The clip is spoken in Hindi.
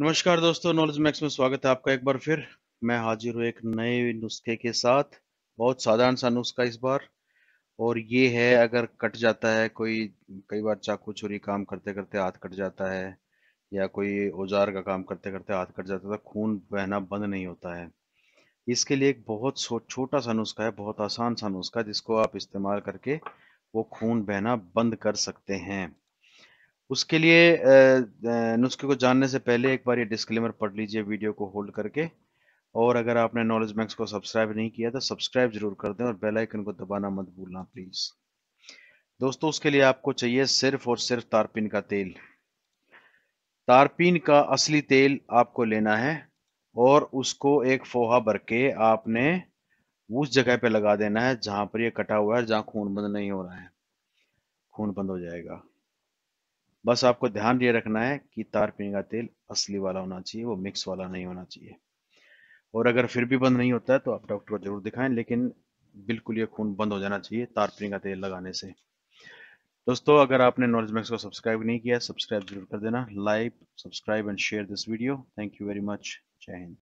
नमस्कार दोस्तों नॉलेज मैक्स में स्वागत है आपका एक बार फिर मैं हाजिर हूँ एक नए नुस्खे के साथ बहुत साधारण सा नुस्खा इस बार और ये है अगर कट जाता है कोई कई बार चाकू छुरी काम करते करते हाथ कट जाता है या कोई औजार का काम करते करते हाथ कट जाता है तो खून बहना बंद नहीं होता है इसके लिए एक बहुत छोटा सा नुस्खा है बहुत आसान सा नुस्खा जिसको आप इस्तेमाल करके वो खून बहना बंद कर सकते हैं उसके लिए नुस्खे को जानने से पहले एक बार ये डिस्क्लेमर पढ़ लीजिए वीडियो को होल्ड करके और अगर आपने नॉलेज मैक्स को सब्सक्राइब नहीं किया तो सब्सक्राइब जरूर कर दें और बेल आइकन को दबाना मत भूलना प्लीज़ दोस्तों उसके लिए आपको चाहिए सिर्फ और सिर्फ तारपीन का तेल तारपीन का असली तेल आपको लेना है और उसको एक फोहा भर के आपने उस जगह पे लगा देना है जहां पर ये कटा हुआ है जहां खून बंद नहीं हो रहा है खून बंद हो जाएगा बस आपको ध्यान ये रखना है कि तार का तेल असली वाला होना चाहिए वो मिक्स वाला नहीं होना चाहिए और अगर फिर भी बंद नहीं होता है तो आप डॉक्टर को जरूर दिखाएं लेकिन बिल्कुल ये खून बंद हो जाना चाहिए तार का तेल लगाने से दोस्तों अगर आपने नॉलेज मैक्स को सब्सक्राइब नहीं किया सब्सक्राइब जरूर कर देना like subscribe and share this video thank you very much जय हिंद